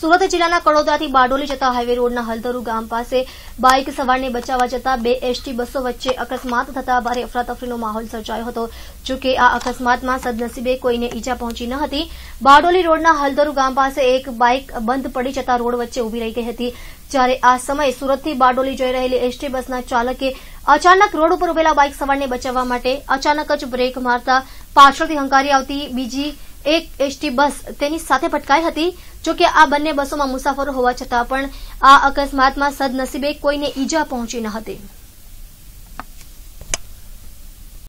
સુરત જિલ્લાના કડોદાથી બારડોલી જતા હાઇવે રોડના હલધરુ ગામ પાસે બાઇક સવારને બચાવવા જતા બે એસટી બસો વચ્ચે અકસ્માત થતા ભારે અફરાતફરીનો માહોલ સર્જાયો હતો જો કે આ અકસ્માતમાં સદનસીબે કોઈને ઈજા પહોંચી ન હતી બારડોલી રોડના હલધરુ ગામ પાસે એક બાઇક બંધ પડી જતા રોડ વચ્ચે ઉભી રહી ગઈ હતી જ્યારે આ સમયે સુરતથી બારડોલી જઈ રહેલી એસટી બસના ચાલકે અચાનક રોડ ઉપર ઉભેલા બાઇક સવારને બચાવવા માટે અચાનક જ બ્રેક મારતા પાછળથી હંકારી આવતી બીજી એક એસટી બસ તેની સાથે ભટકાઈ હતી જોકે આ બંને બસોમાં મુસાફરો હોવા છતાં પણ આ અકસ્માતમાં સદનસીબે કોઈને ઈજા પહોંચી ન હતી